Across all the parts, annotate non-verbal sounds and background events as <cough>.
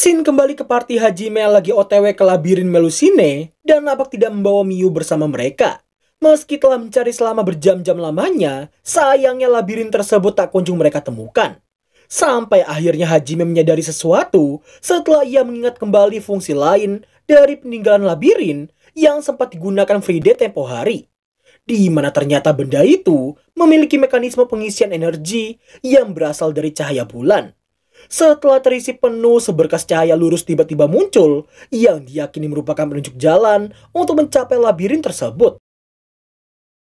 Sin kembali ke party Hajime yang lagi otw ke labirin Melusine dan nampak tidak membawa Miyu bersama mereka. Meski telah mencari selama berjam-jam lamanya, sayangnya labirin tersebut tak kunjung mereka temukan. Sampai akhirnya Hajime menyadari sesuatu setelah ia mengingat kembali fungsi lain dari peninggalan labirin yang sempat digunakan Friday tempo hari. Di mana ternyata benda itu memiliki mekanisme pengisian energi yang berasal dari cahaya bulan. Setelah terisi penuh, seberkas cahaya lurus tiba-tiba muncul yang diyakini merupakan penunjuk jalan untuk mencapai labirin tersebut.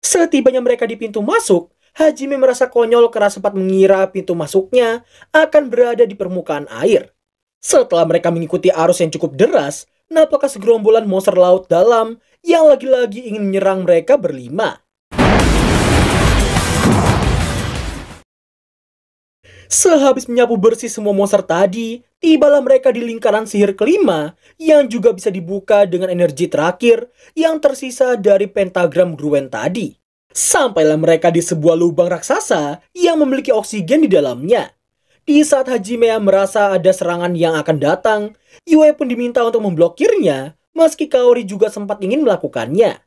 Setibanya mereka di pintu masuk, Hajime merasa konyol karena sempat mengira pintu masuknya akan berada di permukaan air. Setelah mereka mengikuti arus yang cukup deras, nampaknya segerombolan monster laut dalam yang lagi-lagi ingin menyerang mereka berlima. Sehabis menyapu bersih semua monster tadi, tibalah mereka di lingkaran sihir kelima yang juga bisa dibuka dengan energi terakhir yang tersisa dari pentagram Gruen tadi. Sampailah mereka di sebuah lubang raksasa yang memiliki oksigen di dalamnya. Di saat Hajimea merasa ada serangan yang akan datang, Yue pun diminta untuk memblokirnya, meski Kaori juga sempat ingin melakukannya.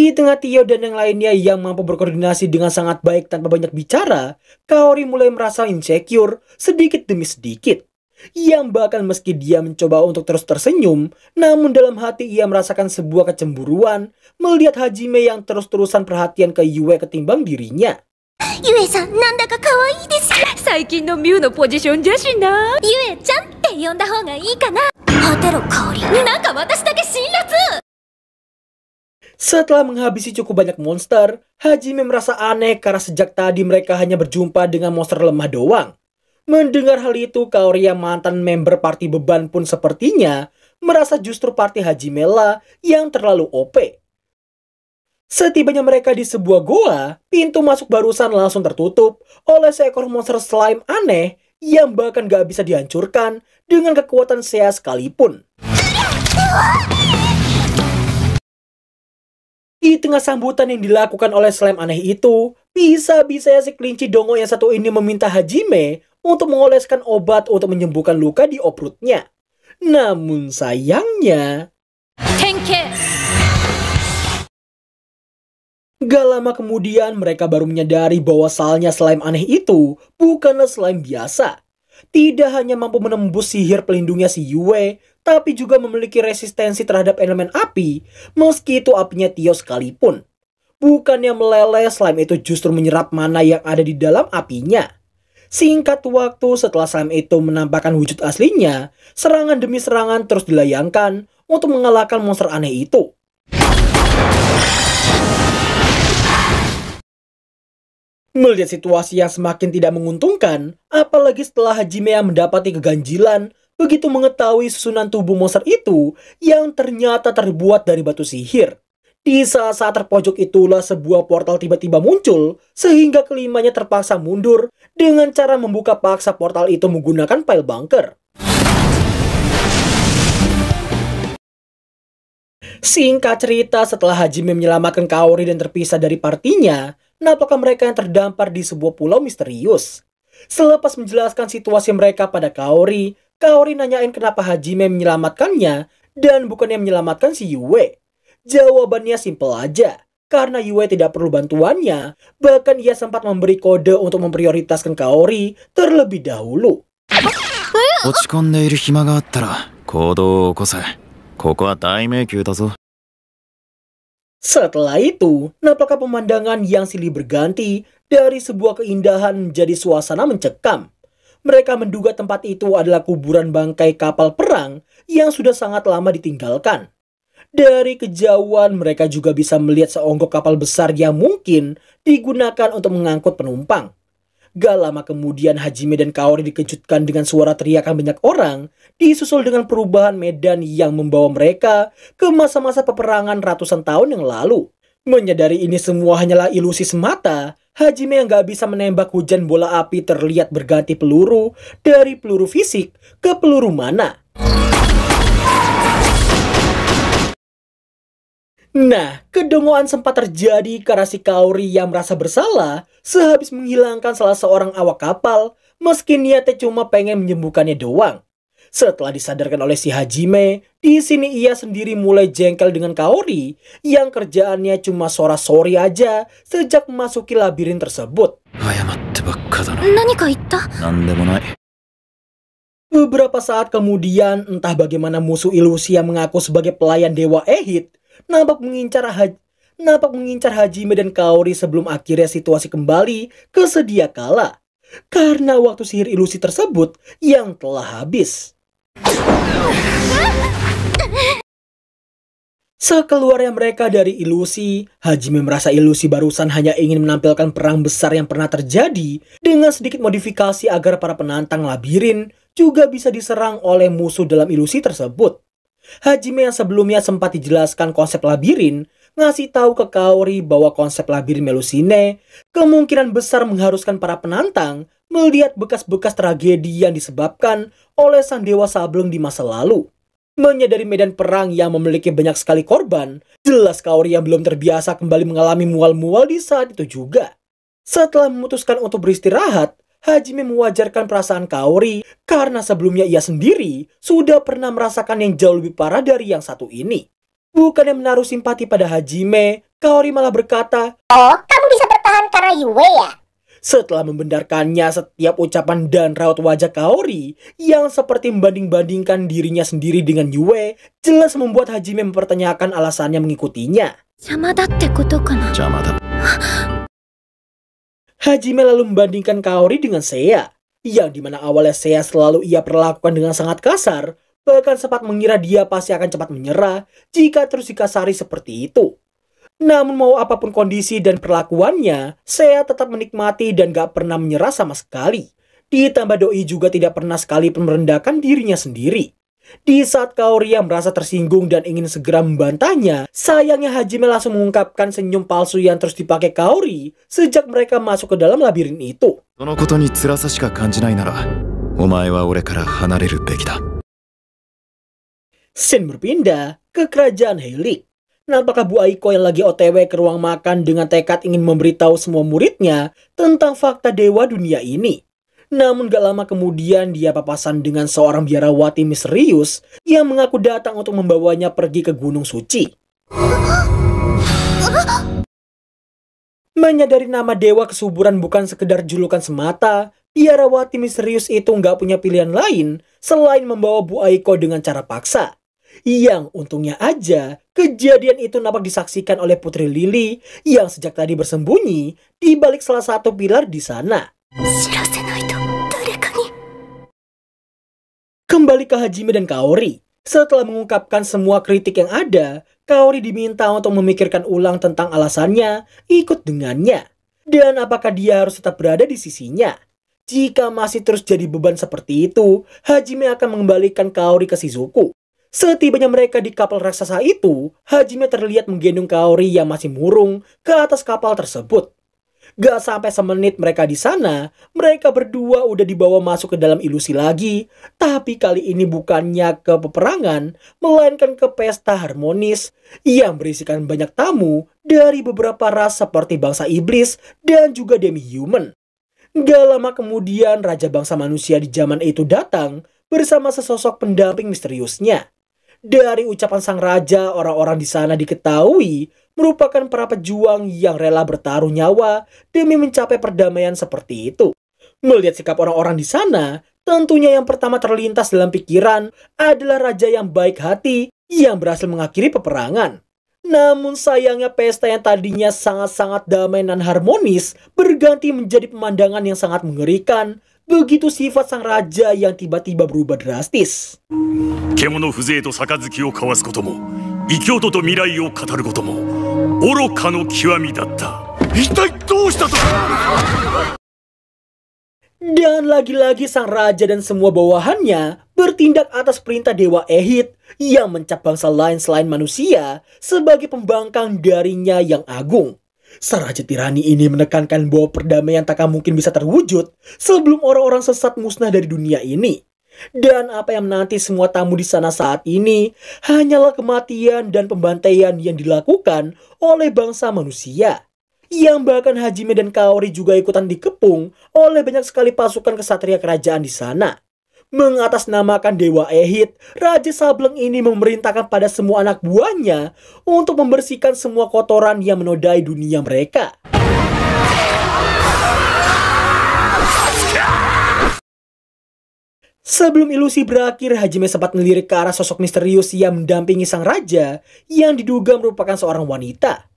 Di tengah Tio dan yang lainnya yang mampu berkoordinasi dengan sangat baik tanpa banyak bicara, Kaori mulai merasa insecure sedikit demi sedikit. Yang bahkan meski dia mencoba untuk terus tersenyum, namun dalam hati ia merasakan sebuah kecemburuan melihat Hajime yang terus-terusan perhatian ke Yue ketimbang dirinya. Yue-san, nanda kawaii desu. Saikin no Miu no position chan te yonda ii kana. Hatero Kaori. Nanka watashi dake setelah menghabisi cukup banyak monster, Hajime merasa aneh karena sejak tadi mereka hanya berjumpa dengan monster lemah doang. Mendengar hal itu, Kaoria mantan member party beban pun sepertinya merasa justru party Hajime lah yang terlalu OP. Setibanya mereka di sebuah goa, pintu masuk barusan langsung tertutup oleh seekor monster slime aneh yang bahkan gak bisa dihancurkan dengan kekuatan Sea sekalipun. Di tengah sambutan yang dilakukan oleh slime aneh itu, bisa bisa ya si kelinci dongo yang satu ini meminta Hajime untuk mengoleskan obat untuk menyembuhkan luka di obrutnya. Namun sayangnya... Tenke! Gak lama kemudian mereka baru menyadari bahwa salnya slime aneh itu bukanlah slime biasa. Tidak hanya mampu menembus sihir pelindungnya si Yue, tetapi juga memiliki resistensi terhadap elemen api, meski itu apinya Tio sekalipun. Bukannya meleleh, slime itu justru menyerap mana yang ada di dalam apinya. Singkat waktu setelah slime itu menampakkan wujud aslinya, serangan demi serangan terus dilayangkan untuk mengalahkan monster aneh itu. Melihat situasi yang semakin tidak menguntungkan, apalagi setelah Hajime yang mendapati keganjilan begitu mengetahui susunan tubuh monster itu yang ternyata terbuat dari batu sihir. Di saat-saat terpojok itulah sebuah portal tiba-tiba muncul, sehingga kelimanya terpaksa mundur dengan cara membuka paksa portal itu menggunakan pile bunker. Singkat cerita, setelah Hajime menyelamatkan Kaori dan terpisah dari partinya, napakah mereka yang terdampar di sebuah pulau misterius. Selepas menjelaskan situasi mereka pada Kaori, Kaori nanyain kenapa Hajime menyelamatkannya dan bukannya menyelamatkan si Yue. Jawabannya simpel aja. Karena Yue tidak perlu bantuannya, bahkan ia sempat memberi kode untuk memprioritaskan Kaori terlebih dahulu. Setelah itu, nampaknya pemandangan yang silih berganti dari sebuah keindahan menjadi suasana mencekam mereka menduga tempat itu adalah kuburan bangkai kapal perang yang sudah sangat lama ditinggalkan. Dari kejauhan mereka juga bisa melihat seonggok kapal besar yang mungkin digunakan untuk mengangkut penumpang. Gak lama kemudian Hajime dan Kaori dikejutkan dengan suara teriakan banyak orang, disusul dengan perubahan medan yang membawa mereka ke masa-masa peperangan ratusan tahun yang lalu. Menyadari ini semua hanyalah ilusi semata, Hajime yang gak bisa menembak hujan bola api terlihat berganti peluru dari peluru fisik ke peluru mana. Nah, kedongoan sempat terjadi karena si Kaori yang merasa bersalah sehabis menghilangkan salah seorang awak kapal meski niatnya cuma pengen menyembuhkannya doang. Setelah disadarkan oleh si Hajime, di sini ia sendiri mulai jengkel dengan Kaori yang kerjaannya cuma sora-sori aja sejak memasuki labirin tersebut. Beberapa saat kemudian, entah bagaimana musuh ilusi yang mengaku sebagai pelayan dewa Ehit nampak mengincar Haj nampak mengincar Hajime dan Kaori sebelum akhirnya situasi kembali ke sedia kala karena waktu sihir ilusi tersebut yang telah habis. Sekeluarnya mereka dari ilusi, Hajime merasa ilusi barusan hanya ingin menampilkan perang besar yang pernah terjadi dengan sedikit modifikasi agar para penantang labirin juga bisa diserang oleh musuh dalam ilusi tersebut. Hajime yang sebelumnya sempat dijelaskan konsep labirin, ngasih tahu ke Kaori bahwa konsep labirin Melusine kemungkinan besar mengharuskan para penantang melihat bekas-bekas tragedi yang disebabkan oleh Sang Dewa Sableng di masa lalu. Menyadari medan perang yang memiliki banyak sekali korban, jelas Kaori yang belum terbiasa kembali mengalami mual-mual di saat itu juga. Setelah memutuskan untuk beristirahat, Hajime mewajarkan perasaan Kaori karena sebelumnya ia sendiri sudah pernah merasakan yang jauh lebih parah dari yang satu ini. Bukan yang menaruh simpati pada Hajime, Kaori malah berkata, Oh, kamu bisa bertahan karena Yue ya? Setelah membenarkannya setiap ucapan dan raut wajah Kaori yang seperti membanding-bandingkan dirinya sendiri dengan Yue, jelas membuat Hajime mempertanyakan alasannya mengikutinya. Hajime lalu membandingkan Kaori dengan Seiya, yang dimana awalnya Seiya selalu ia perlakukan dengan sangat kasar, bahkan sempat mengira dia pasti akan cepat menyerah jika terus dikasari seperti itu. Namun mau apapun kondisi dan perlakuannya, saya tetap menikmati dan gak pernah menyerah sama sekali. Ditambah Doi juga tidak pernah sekali merendahkan dirinya sendiri. Di saat Kaoria merasa tersinggung dan ingin segera membantahnya, sayangnya Hajime langsung mengungkapkan senyum palsu yang terus dipakai Kaori sejak mereka masuk ke dalam labirin itu. Scene berpindah ke kerajaan Heilig. Nampaknya Bu Aiko yang lagi otw ke ruang makan dengan tekad ingin memberitahu semua muridnya tentang fakta dewa dunia ini? Namun gak lama kemudian dia papasan dengan seorang biarawati misterius yang mengaku datang untuk membawanya pergi ke Gunung Suci. Menyadari nama dewa kesuburan bukan sekedar julukan semata, biarawati misterius itu nggak punya pilihan lain selain membawa Bu Aiko dengan cara paksa. Yang untungnya aja, Kejadian itu nampak disaksikan oleh Putri Lily yang sejak tadi bersembunyi di balik salah satu pilar di sana. Kembali ke Hajime dan Kaori. Setelah mengungkapkan semua kritik yang ada, Kaori diminta untuk memikirkan ulang tentang alasannya ikut dengannya. Dan apakah dia harus tetap berada di sisinya? Jika masih terus jadi beban seperti itu, Hajime akan mengembalikan Kaori ke Shizuku. Setibanya mereka di kapal raksasa itu, Hajime terlihat menggendong Kaori yang masih murung ke atas kapal tersebut. Gak sampai semenit mereka di sana, mereka berdua udah dibawa masuk ke dalam ilusi lagi. Tapi kali ini bukannya ke peperangan, melainkan ke pesta harmonis yang berisikan banyak tamu dari beberapa ras seperti bangsa iblis dan juga demi-human. Gak lama kemudian raja bangsa manusia di zaman itu datang bersama sesosok pendamping misteriusnya. Dari ucapan sang raja, orang-orang di sana diketahui merupakan para pejuang yang rela bertaruh nyawa demi mencapai perdamaian seperti itu. Melihat sikap orang-orang di sana, tentunya yang pertama terlintas dalam pikiran adalah raja yang baik hati yang berhasil mengakhiri peperangan. Namun sayangnya pesta yang tadinya sangat-sangat damai dan harmonis berganti menjadi pemandangan yang sangat mengerikan Begitu sifat sang raja yang tiba-tiba berubah drastis. Kemono fuzei to Dan lagi-lagi sang raja dan semua bawahannya bertindak atas perintah Dewa Ehit yang mencap bangsa lain selain manusia sebagai pembangkang darinya yang agung. Saraja tirani ini menekankan bahwa perdamaian tak mungkin bisa terwujud sebelum orang-orang sesat musnah dari dunia ini. Dan apa yang menanti semua tamu di sana saat ini hanyalah kematian dan pembantaian yang dilakukan oleh bangsa manusia. Yang bahkan Hajime dan Kaori juga ikutan dikepung oleh banyak sekali pasukan kesatria kerajaan di sana. Mengatasnamakan Dewa Ehid, Raja Sableng ini memerintahkan pada semua anak buahnya untuk membersihkan semua kotoran yang menodai dunia mereka. Sebelum ilusi berakhir, Hajime sempat melirik ke arah sosok misterius yang mendampingi sang raja yang diduga merupakan seorang wanita.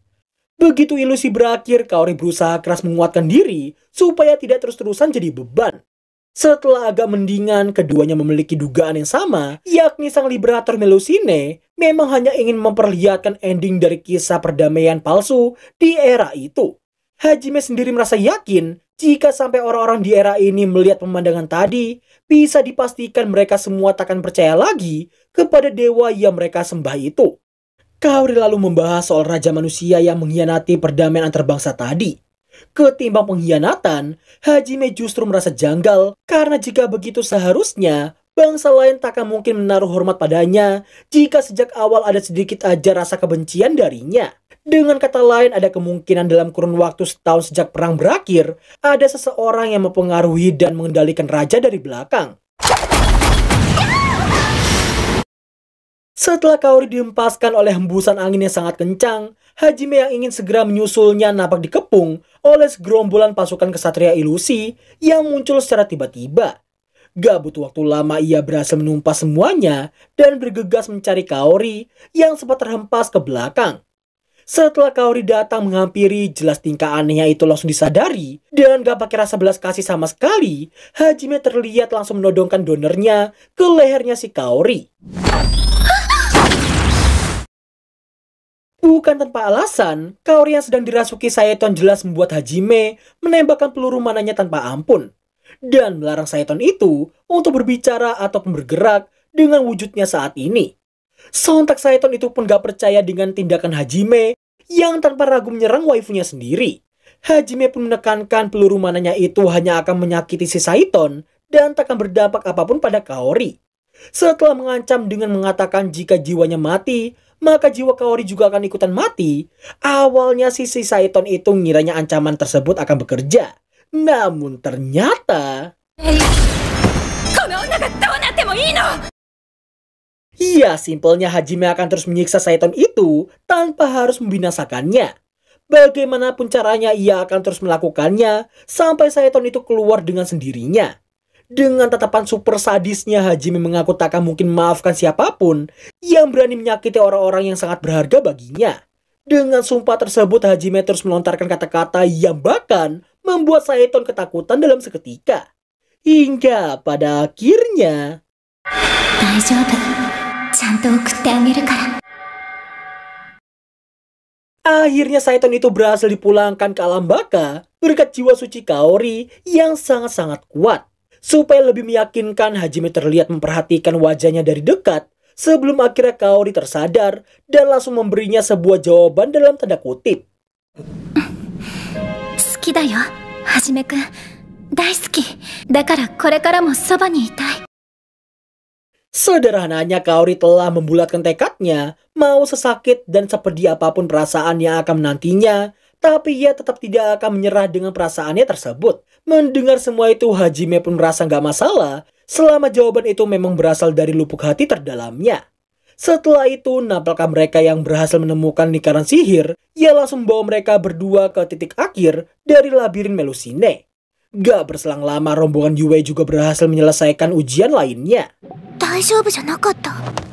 Begitu ilusi berakhir, Kaori berusaha keras menguatkan diri supaya tidak terus-terusan jadi beban. Setelah agak mendingan, keduanya memiliki dugaan yang sama, yakni sang liberator Melusine memang hanya ingin memperlihatkan ending dari kisah perdamaian palsu di era itu. Hajime sendiri merasa yakin jika sampai orang-orang di era ini melihat pemandangan tadi, bisa dipastikan mereka semua takkan percaya lagi kepada dewa yang mereka sembah itu. Kauri lalu membahas soal raja manusia yang mengkhianati perdamaian antarbangsa tadi. Ketimbang pengkhianatan, Hajime justru merasa janggal karena jika begitu seharusnya bangsa lain takkan mungkin menaruh hormat padanya jika sejak awal ada sedikit aja rasa kebencian darinya. Dengan kata lain, ada kemungkinan dalam kurun waktu setahun sejak perang berakhir, ada seseorang yang mempengaruhi dan mengendalikan raja dari belakang. Setelah Kaori dihempaskan oleh hembusan angin yang sangat kencang, Hajime yang ingin segera menyusulnya nampak dikepung oleh segerombolan pasukan kesatria ilusi yang muncul secara tiba-tiba. Gak butuh waktu lama ia berhasil menumpas semuanya dan bergegas mencari Kaori yang sempat terhempas ke belakang. Setelah Kaori datang menghampiri, jelas tingkah anehnya itu langsung disadari dan gak pakai rasa belas kasih sama sekali, Hajime terlihat langsung menodongkan donernya ke lehernya si Kaori. Bukan tanpa alasan, Kaori yang sedang dirasuki Sayeton jelas membuat Hajime menembakkan peluru mananya tanpa ampun. Dan melarang Sayeton itu untuk berbicara atau bergerak dengan wujudnya saat ini. Sontak Sayeton itu pun gak percaya dengan tindakan Hajime yang tanpa ragu menyerang waifunya sendiri. Hajime pun menekankan peluru mananya itu hanya akan menyakiti si Saiton dan tak akan berdampak apapun pada Kaori. Setelah mengancam dengan mengatakan jika jiwanya mati, maka jiwa Kaori juga akan ikutan mati. Awalnya sisi Saiton itu ngiranya ancaman tersebut akan bekerja. Namun ternyata... Iya, simpelnya Hajime akan terus menyiksa Saiton itu tanpa harus membinasakannya. Bagaimanapun caranya ia akan terus melakukannya sampai Saiton itu keluar dengan sendirinya. Dengan tatapan super sadisnya, Hajime mengaku tak akan mungkin memaafkan siapapun yang berani menyakiti orang-orang yang sangat berharga baginya. Dengan sumpah tersebut, Hajime terus melontarkan kata-kata yang bahkan membuat Saiton ketakutan dalam seketika. Hingga pada akhirnya... Akhirnya Saiton itu berhasil dipulangkan ke alam baka berkat jiwa suci Kaori yang sangat-sangat kuat. Supaya lebih meyakinkan Hajime terlihat memperhatikan wajahnya dari dekat sebelum akhirnya Kaori tersadar dan langsung memberinya sebuah jawaban dalam tanda kutip. Suki da yo, Hajime-kun. Dakara mo soba ni Sederhananya Kaori telah membulatkan tekadnya, mau sesakit dan sepedih apapun perasaan yang akan menantinya, tapi ia tetap tidak akan menyerah dengan perasaannya tersebut. Mendengar semua itu Hajime pun merasa nggak masalah selama jawaban itu memang berasal dari lubuk hati terdalamnya. Setelah itu, nampaknya mereka yang berhasil menemukan lingkaran sihir, ia langsung bawa mereka berdua ke titik akhir dari labirin Melusine. Gak berselang lama, rombongan Yue juga berhasil menyelesaikan ujian lainnya. Daijoubu apa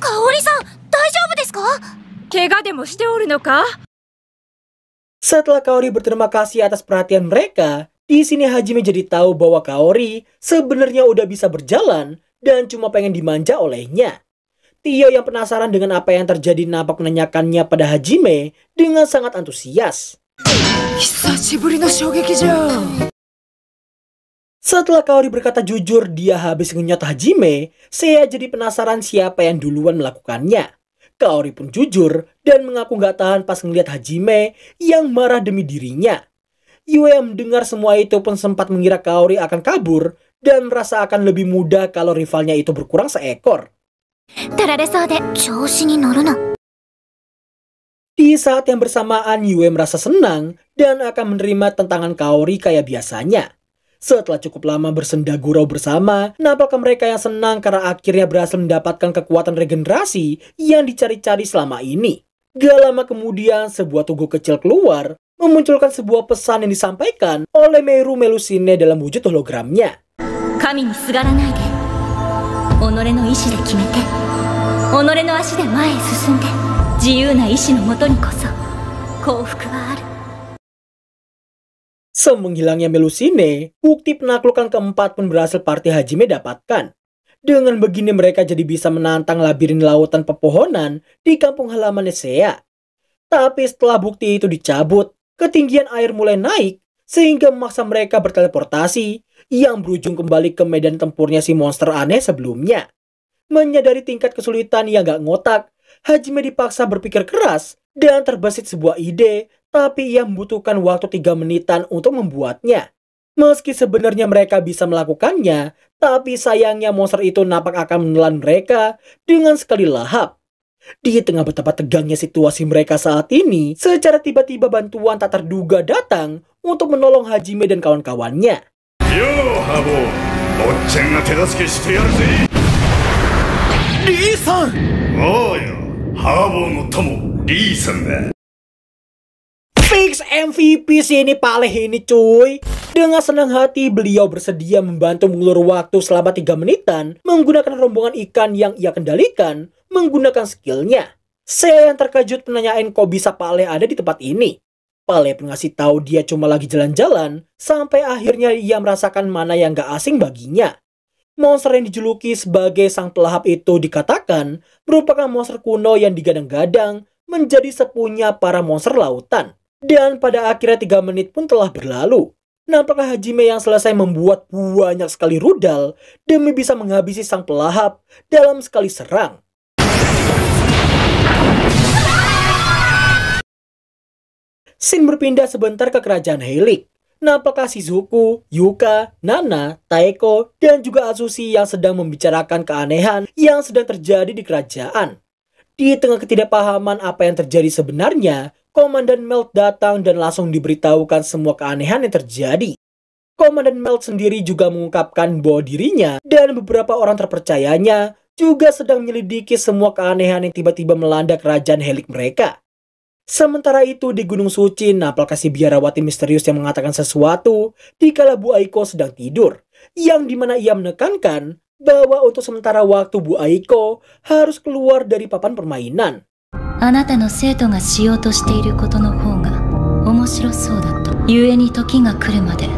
Kaori-san, daijoubu desu ka? tidak apa-apa? Setelah Kaori berterima kasih atas perhatian mereka, di sini Hajime jadi tahu bahwa Kaori sebenarnya udah bisa berjalan dan cuma pengen dimanja olehnya. Tio yang penasaran dengan apa yang terjadi nampak menanyakannya pada Hajime dengan sangat antusias. Setelah Kaori berkata jujur dia habis ngenyot Hajime, saya jadi penasaran siapa yang duluan melakukannya. Kaori pun jujur dan mengaku gak tahan pas ngeliat Hajime yang marah demi dirinya. Yue yang mendengar semua itu pun sempat mengira Kaori akan kabur dan merasa akan lebih mudah kalau rivalnya itu berkurang seekor. Di saat yang bersamaan Yue merasa senang dan akan menerima tentangan Kaori kayak biasanya. Setelah cukup lama bersenda gurau bersama, nampaknya mereka yang senang karena akhirnya berhasil mendapatkan kekuatan regenerasi yang dicari-cari selama ini. Gak lama kemudian, sebuah tugu kecil keluar, memunculkan sebuah pesan yang disampaikan oleh Meru Melusine dalam wujud hologramnya. Kami onore no ishi de kimete, onore no ashi de mae susunde, jiyuu na ishi no moto ni koso, koufuku wa aru. Semenghilangnya Melusine, bukti penaklukan keempat pun berhasil partai Hajime dapatkan. Dengan begini mereka jadi bisa menantang labirin lautan pepohonan di kampung halaman Nesea. Tapi setelah bukti itu dicabut, ketinggian air mulai naik sehingga memaksa mereka berteleportasi yang berujung kembali ke medan tempurnya si monster aneh sebelumnya. Menyadari tingkat kesulitan yang gak ngotak, Hajime dipaksa berpikir keras dan terbesit sebuah ide tapi ia membutuhkan waktu tiga menitan untuk membuatnya. Meski sebenarnya mereka bisa melakukannya, tapi sayangnya monster itu nampak akan menelan mereka dengan sekali lahap. Di tengah betapa tegangnya situasi mereka saat ini, secara tiba-tiba bantuan tak terduga datang untuk menolong Hajime dan kawan-kawannya. Yo, Habo! Oh ya, Habo no tomo, Lee-san MVP sih ini Pak Leh ini cuy. Dengan senang hati beliau bersedia membantu mengulur waktu selama 3 menitan menggunakan rombongan ikan yang ia kendalikan menggunakan skillnya. Saya yang terkejut menanyain kok bisa paleh ada di tempat ini. paleh pun ngasih tahu dia cuma lagi jalan-jalan, sampai akhirnya ia merasakan mana yang gak asing baginya. Monster yang dijuluki sebagai sang pelahap itu dikatakan merupakan monster kuno yang digadang-gadang menjadi sepunya para monster lautan. Dan pada akhirnya tiga menit pun telah berlalu. Nampaknya Hajime yang selesai membuat banyak sekali rudal demi bisa menghabisi sang pelahap dalam sekali serang. Sin berpindah sebentar ke kerajaan Helik. Nampaknya Shizuku, Yuka, Nana, Taeko, dan juga Asushi yang sedang membicarakan keanehan yang sedang terjadi di kerajaan. Di tengah ketidakpahaman apa yang terjadi sebenarnya, Komandan Melt datang dan langsung diberitahukan semua keanehan yang terjadi. Komandan Melt sendiri juga mengungkapkan bahwa dirinya dan beberapa orang terpercayanya juga sedang menyelidiki semua keanehan yang tiba-tiba melanda kerajaan helik mereka. Sementara itu di Gunung Suci, Napal si biarawati misterius yang mengatakan sesuatu di kala Bu Aiko sedang tidur, yang dimana ia menekankan bahwa untuk sementara waktu Bu Aiko harus keluar dari papan permainan. あなたの生徒がしようとしていることの方が面白そうだと故に時が来るまで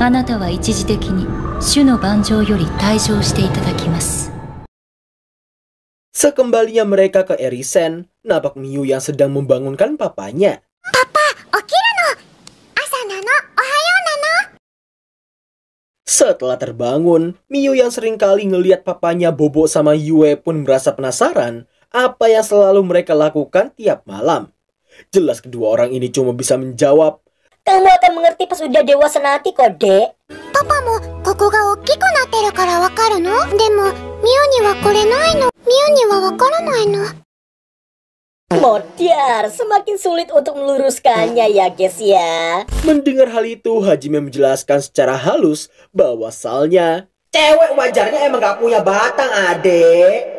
あなたは一時的に主の盤上より退場していただきます Sekembalinya mereka ke Erisen, nampak Miu yang sedang membangunkan papanya. Papa, okiru no! Asa nano, ohayo nano! Setelah terbangun, Miu yang seringkali ngeliat papanya bobo sama Yue pun merasa penasaran apa yang selalu mereka lakukan tiap malam. Jelas kedua orang ini cuma bisa menjawab, Kamu akan mengerti pas udah dewasa nanti kok, dek. Papa mo, koko ga okiku natteru kara wakaru no? Demo, Mio ni wa kore nai no. Mio ni wa wakaranai no. Modiar, semakin sulit untuk meluruskannya ya guys ya. Mendengar hal itu, Hajime menjelaskan secara halus bahwa salnya Cewek wajarnya emang gak punya batang, adek.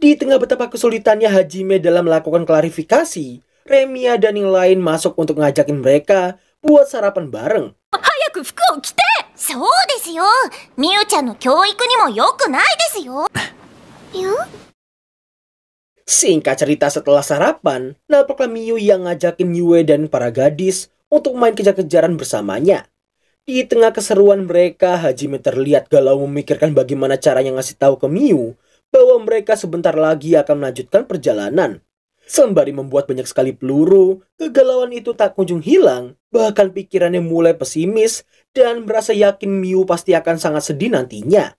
Di tengah betapa kesulitannya Hajime dalam melakukan klarifikasi, Remia dan yang lain masuk untuk ngajakin mereka buat sarapan bareng. Singkat cerita setelah sarapan, nampaklah Miyu yang ngajakin Yue dan para gadis untuk main kejar-kejaran bersamanya. Di tengah keseruan mereka, Hajime terlihat galau memikirkan bagaimana caranya ngasih tahu ke Miu bahwa mereka sebentar lagi akan melanjutkan perjalanan. Sembari membuat banyak sekali peluru, kegalauan itu tak kunjung hilang, bahkan pikirannya mulai pesimis dan merasa yakin Miu pasti akan sangat sedih nantinya.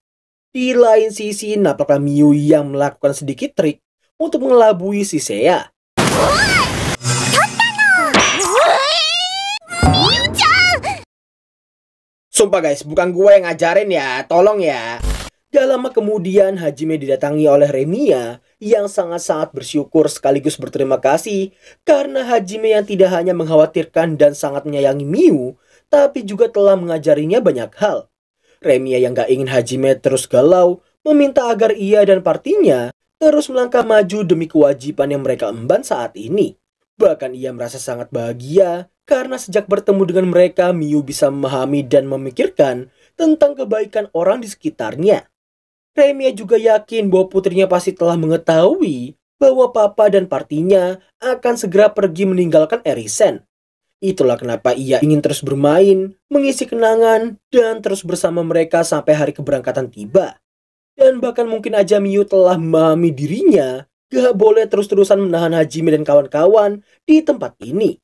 Di lain sisi, nampaklah Miu yang melakukan sedikit trik untuk mengelabui si Seiya. Sumpah guys, bukan gue yang ngajarin ya, tolong ya. Gak lama kemudian Hajime didatangi oleh Remia yang sangat-sangat bersyukur sekaligus berterima kasih karena Hajime yang tidak hanya mengkhawatirkan dan sangat menyayangi Miu tapi juga telah mengajarinya banyak hal. Remia yang gak ingin Hajime terus galau meminta agar ia dan partinya terus melangkah maju demi kewajiban yang mereka emban saat ini. Bahkan ia merasa sangat bahagia karena sejak bertemu dengan mereka Miu bisa memahami dan memikirkan tentang kebaikan orang di sekitarnya. Remia juga yakin bahwa putrinya pasti telah mengetahui bahwa papa dan partinya akan segera pergi meninggalkan Erisen. Itulah kenapa ia ingin terus bermain, mengisi kenangan, dan terus bersama mereka sampai hari keberangkatan tiba. Dan bahkan mungkin aja Miu telah memahami dirinya gak boleh terus-terusan menahan Hajime dan kawan-kawan di tempat ini.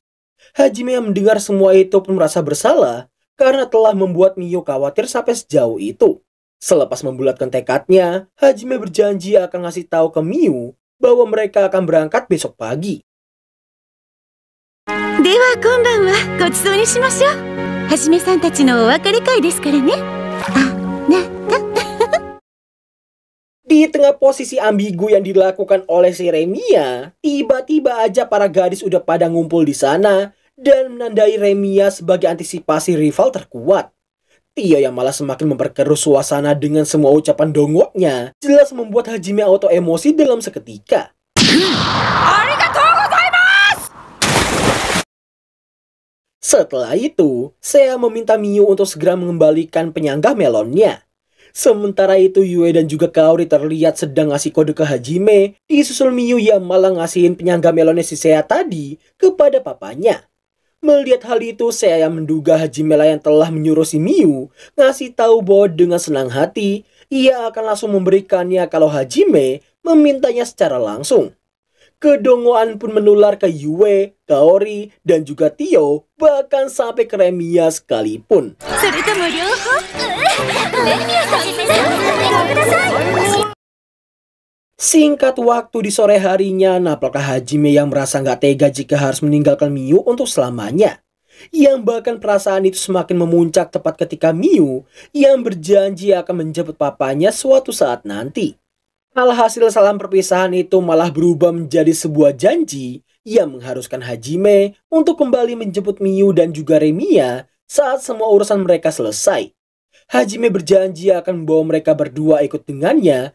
Hajime yang mendengar semua itu pun merasa bersalah karena telah membuat Miu khawatir sampai sejauh itu. Selepas membulatkan tekadnya, Hajime berjanji akan ngasih tahu ke Miu bahwa mereka akan berangkat besok pagi. Dewa, konbanwa. ni shimashou. Hajime-san tachi no kai desu kara ne. Ah, di tengah posisi ambigu yang dilakukan oleh si Remia, tiba-tiba aja para gadis udah pada ngumpul di sana dan menandai Remia sebagai antisipasi rival terkuat. Tio iya, yang malah semakin memperkeruh suasana dengan semua ucapan dongoknya, jelas membuat Hajime auto emosi dalam seketika. Setelah itu, saya meminta Miyu untuk segera mengembalikan penyangga melonnya. Sementara itu Yue dan juga Kaori terlihat sedang ngasih kode ke Hajime, disusul Miyu yang malah ngasihin penyangga melonnya si Seiya tadi kepada papanya. Melihat hal itu, saya menduga Haji Mela yang telah menyuruh si Miu ngasih tahu bahwa dengan senang hati, ia akan langsung memberikannya kalau Hajime memintanya secara langsung. Kedongoan pun menular ke Yue, Kaori, dan juga Tio, bahkan sampai ke Remia sekalipun. Singkat waktu di sore harinya, nampaklah Hajime yang merasa nggak tega jika harus meninggalkan Miu untuk selamanya. Yang bahkan perasaan itu semakin memuncak tepat ketika Miu yang berjanji akan menjemput papanya suatu saat nanti. Alhasil salam perpisahan itu malah berubah menjadi sebuah janji yang mengharuskan Hajime untuk kembali menjemput Miu dan juga Remia saat semua urusan mereka selesai. Hajime berjanji akan membawa mereka berdua ikut dengannya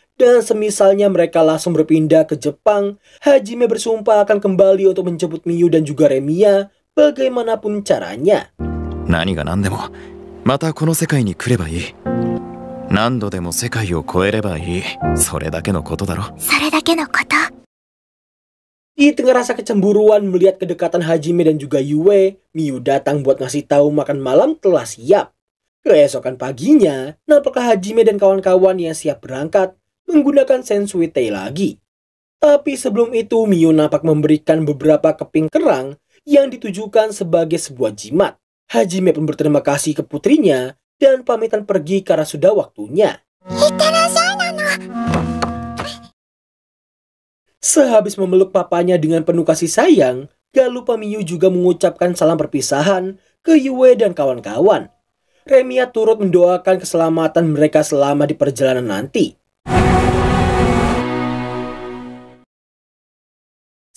dan semisalnya mereka langsung berpindah ke Jepang, Hajime bersumpah akan kembali untuk menjemput Miyu dan juga Remia bagaimanapun caranya. 何が何でもまたこの世界に来ればいい何度でも世界を超えればいいそれだけのことだろそれだけのこと Di tengah rasa kecemburuan melihat kedekatan Hajime dan juga Yue, Miyu datang buat ngasih tahu makan malam telah siap. Keesokan paginya, nampaklah Hajime dan kawan-kawan yang siap berangkat menggunakan Sensuite lagi. Tapi sebelum itu, Mio nampak memberikan beberapa keping kerang yang ditujukan sebagai sebuah jimat. Hajime pun berterima kasih ke putrinya dan pamitan pergi karena sudah waktunya. Sehabis memeluk papanya dengan penuh kasih sayang, gak lupa Miyu juga mengucapkan salam perpisahan ke Yue dan kawan-kawan. Remia turut mendoakan keselamatan mereka selama di perjalanan nanti.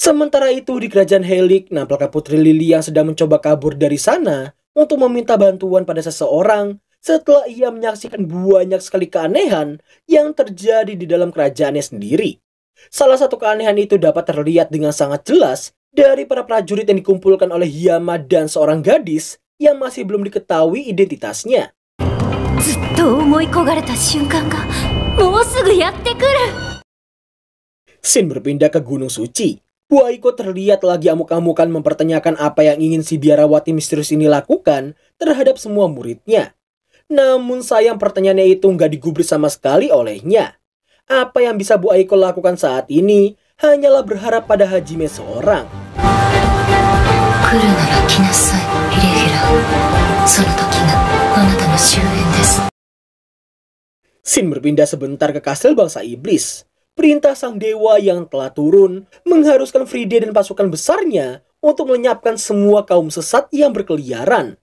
Sementara itu di kerajaan Helik, nampaknya Putri Lily yang sedang mencoba kabur dari sana untuk meminta bantuan pada seseorang setelah ia menyaksikan banyak sekali keanehan yang terjadi di dalam kerajaannya sendiri. Salah satu keanehan itu dapat terlihat dengan sangat jelas dari para prajurit yang dikumpulkan oleh Yama dan seorang gadis yang masih belum diketahui identitasnya. Sin berpindah ke Gunung Suci, Aiko terlihat lagi amuk-amukan mempertanyakan apa yang ingin si biarawati misterius ini lakukan terhadap semua muridnya. Namun sayang pertanyaannya itu nggak digubris sama sekali olehnya. Apa yang bisa Bu Aiko lakukan saat ini hanyalah berharap pada Hajime seorang. Sin berpindah sebentar ke kastil bangsa iblis perintah sang dewa yang telah turun mengharuskan Friday dan pasukan besarnya untuk menyiapkan semua kaum sesat yang berkeliaran.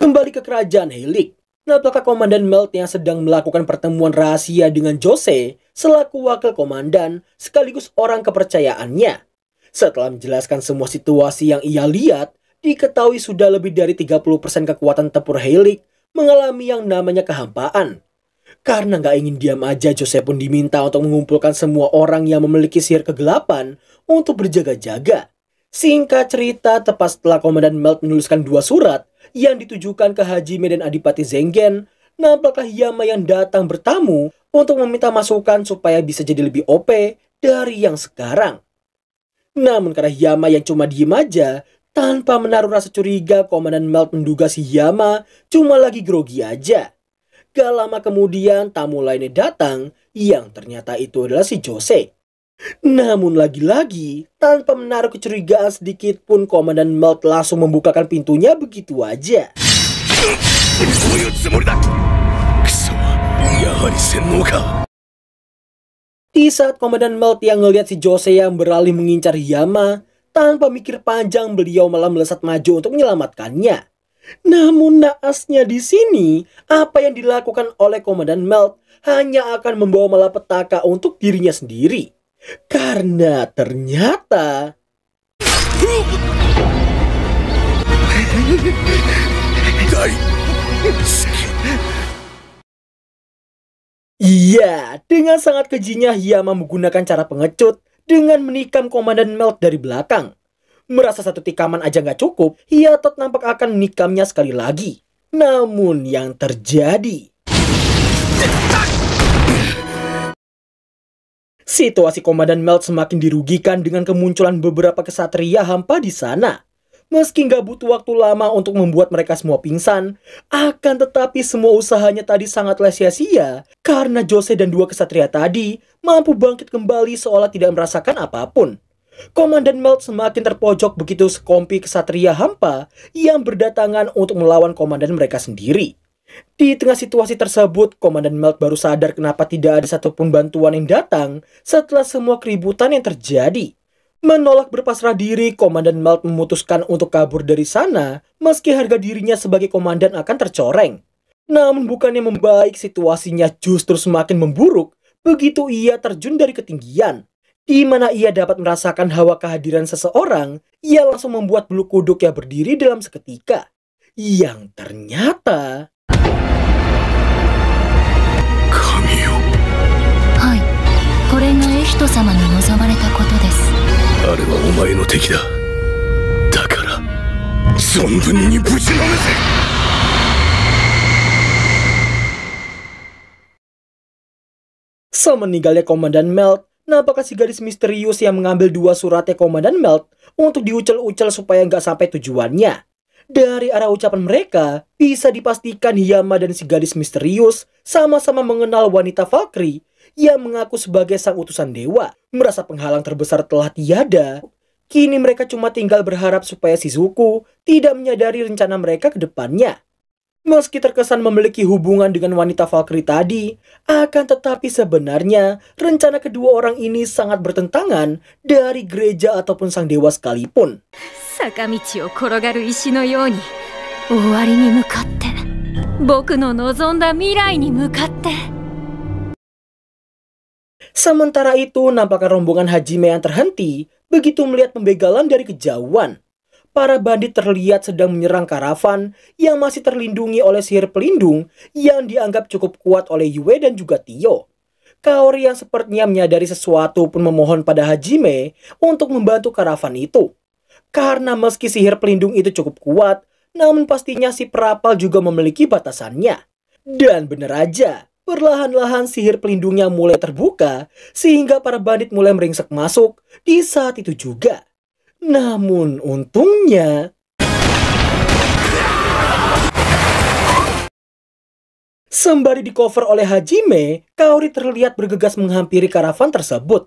Kembali ke kerajaan Helik, Apakah Komandan Melt yang sedang melakukan pertemuan rahasia dengan Jose selaku wakil komandan sekaligus orang kepercayaannya. Setelah menjelaskan semua situasi yang ia lihat, diketahui sudah lebih dari 30% kekuatan tempur Helik mengalami yang namanya kehampaan. Karena nggak ingin diam aja, Jose pun diminta untuk mengumpulkan semua orang yang memiliki sihir kegelapan untuk berjaga-jaga. Singkat cerita, tepat setelah Komandan Melt menuliskan dua surat yang ditujukan ke Hajime dan Adipati Zenggen, nampaklah Yama yang datang bertamu untuk meminta masukan supaya bisa jadi lebih OP dari yang sekarang. Namun karena Yama yang cuma diem aja, tanpa menaruh rasa curiga, Komandan Melt menduga si Yama cuma lagi grogi aja. Gak lama kemudian tamu lainnya datang yang ternyata itu adalah si Jose. Namun lagi-lagi, tanpa menaruh kecurigaan sedikit pun Komandan Melt langsung membukakan pintunya begitu aja. Di saat Komandan Melt yang melihat si Jose yang beralih mengincar Yama, tanpa mikir panjang, beliau malah melesat maju untuk menyelamatkannya. Namun naasnya di sini, apa yang dilakukan oleh Komandan Melt hanya akan membawa malapetaka untuk dirinya sendiri. Karena ternyata... Iya, dengan sangat kejinya ia menggunakan cara pengecut dengan menikam Komandan Melt dari belakang. Merasa satu tikaman aja nggak cukup, ia Hiatot nampak akan menikamnya sekali lagi. Namun yang terjadi... Situasi Komandan Melt semakin dirugikan dengan kemunculan beberapa kesatria hampa di sana. Meski nggak butuh waktu lama untuk membuat mereka semua pingsan, akan tetapi semua usahanya tadi sangatlah sia-sia karena Jose dan dua kesatria tadi mampu bangkit kembali seolah tidak merasakan apapun. Komandan Melt semakin terpojok begitu sekompi kesatria hampa yang berdatangan untuk melawan komandan mereka sendiri. Di tengah situasi tersebut, Komandan Melt baru sadar kenapa tidak ada satupun bantuan yang datang setelah semua keributan yang terjadi. Menolak berpasrah diri, Komandan Malt memutuskan untuk kabur dari sana, meski harga dirinya sebagai komandan akan tercoreng. Namun bukannya membaik, situasinya justru semakin memburuk begitu ia terjun dari ketinggian. Di mana ia dapat merasakan hawa kehadiran seseorang, ia langsung membuat bulu kuduknya berdiri dalam seketika. Yang ternyata... Kamiyo. Hai, これがエヒト様に望まれたことです。あれはお前の敵だだから存分にぶちのめせ so, Komandan Melt, nampaknya si gadis misterius yang mengambil dua suratnya Komandan Melt untuk diucel-ucel supaya nggak sampai tujuannya. Dari arah ucapan mereka, bisa dipastikan Hiyama dan si gadis misterius sama-sama mengenal wanita Valkyrie ia mengaku sebagai sang utusan dewa, merasa penghalang terbesar telah tiada. Kini mereka cuma tinggal berharap supaya Shizuku tidak menyadari rencana mereka ke depannya. Meski terkesan memiliki hubungan dengan wanita Valkyrie tadi, akan tetapi sebenarnya rencana kedua orang ini sangat bertentangan dari gereja ataupun sang dewa sekalipun. Sakamichi o korogaru ishi no Sementara itu, nampaknya rombongan Hajime yang terhenti begitu melihat pembegalan dari kejauhan. Para bandit terlihat sedang menyerang karavan yang masih terlindungi oleh sihir pelindung yang dianggap cukup kuat oleh Yue dan juga Tio. Kaori yang sepertinya menyadari sesuatu pun memohon pada Hajime untuk membantu karavan itu. Karena meski sihir pelindung itu cukup kuat, namun pastinya si perapal juga memiliki batasannya. Dan benar aja, Perlahan-lahan sihir pelindungnya mulai terbuka sehingga para bandit mulai meringsek masuk di saat itu juga. Namun untungnya... Sembari di cover oleh Hajime, Kaori terlihat bergegas menghampiri karavan tersebut.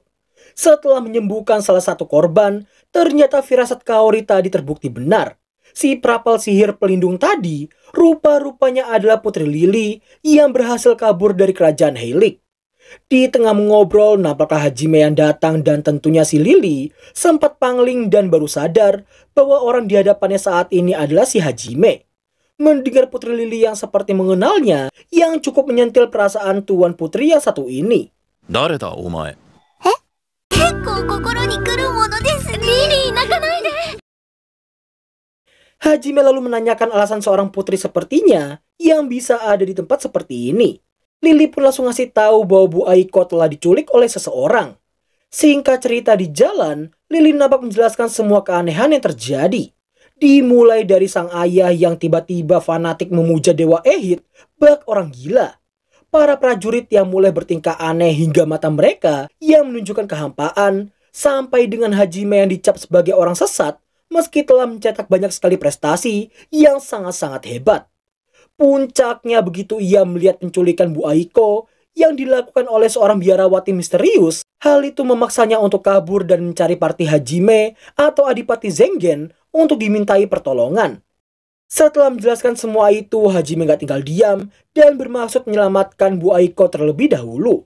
Setelah menyembuhkan salah satu korban, ternyata firasat Kaori tadi terbukti benar si prapal sihir pelindung tadi rupa-rupanya adalah Putri Lili yang berhasil kabur dari kerajaan Heilig. Di tengah mengobrol, nampaklah Hajime yang datang dan tentunya si Lili sempat pangling dan baru sadar bahwa orang di hadapannya saat ini adalah si Hajime. Mendengar Putri Lili yang seperti mengenalnya, yang cukup menyentil perasaan Tuan Putri yang satu ini. Dareta, Mai Hajime lalu menanyakan alasan seorang putri sepertinya yang bisa ada di tempat seperti ini. Lili pun langsung ngasih tahu bahwa Bu Aiko telah diculik oleh seseorang. Singkat cerita di jalan, Lili nampak menjelaskan semua keanehan yang terjadi. Dimulai dari sang ayah yang tiba-tiba fanatik memuja Dewa Ehid, bak orang gila. Para prajurit yang mulai bertingkah aneh hingga mata mereka yang menunjukkan kehampaan, sampai dengan Hajime yang dicap sebagai orang sesat meski telah mencetak banyak sekali prestasi yang sangat-sangat hebat. Puncaknya begitu ia melihat penculikan Bu Aiko yang dilakukan oleh seorang biarawati misterius, hal itu memaksanya untuk kabur dan mencari parti Hajime atau Adipati Zengen untuk dimintai pertolongan. Setelah menjelaskan semua itu, Hajime gak tinggal diam dan bermaksud menyelamatkan Bu Aiko terlebih dahulu.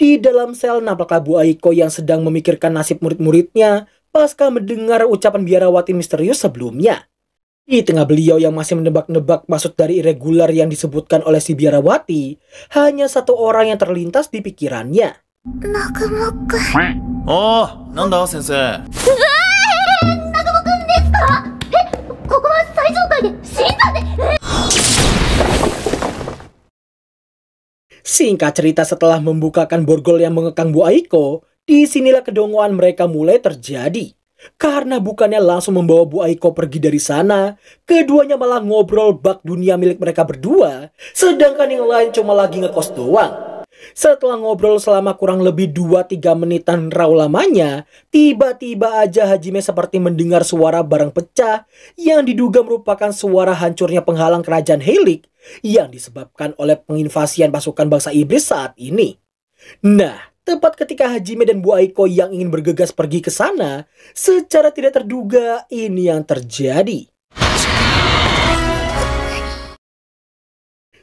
Di dalam sel, nampaklah Bu Aiko yang sedang memikirkan nasib murid-muridnya pasca mendengar ucapan biarawati misterius sebelumnya. Di tengah beliau yang masih menebak-nebak maksud dari irregular yang disebutkan oleh si biarawati, hanya satu orang yang terlintas di pikirannya. naga Oh, nanda, sensei. <laughs> Singkat cerita setelah membukakan borgol yang mengekang Bu Aiko, disinilah kedongoan mereka mulai terjadi. Karena bukannya langsung membawa Bu Aiko pergi dari sana, keduanya malah ngobrol bak dunia milik mereka berdua, sedangkan yang lain cuma lagi ngekos doang. Setelah ngobrol selama kurang lebih 2-3 menitan raw lamanya, tiba-tiba aja Hajime seperti mendengar suara barang pecah yang diduga merupakan suara hancurnya penghalang kerajaan Helik yang disebabkan oleh penginvasian pasukan bangsa iblis saat ini. Nah, tepat ketika Hajime dan Bu Aiko yang ingin bergegas pergi ke sana, secara tidak terduga ini yang terjadi.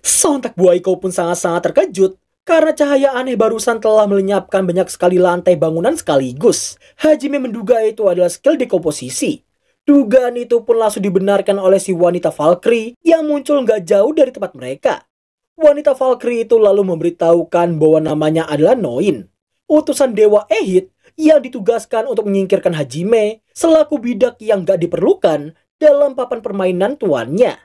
Sontak Bu Aiko pun sangat-sangat terkejut karena cahaya aneh barusan telah melenyapkan banyak sekali lantai bangunan sekaligus. Hajime menduga itu adalah skill dekomposisi Dugaan itu pun langsung dibenarkan oleh si wanita Valkyrie yang muncul nggak jauh dari tempat mereka. Wanita Valkyrie itu lalu memberitahukan bahwa namanya adalah Noin, utusan Dewa Ehit yang ditugaskan untuk menyingkirkan Hajime selaku bidak yang nggak diperlukan dalam papan permainan tuannya.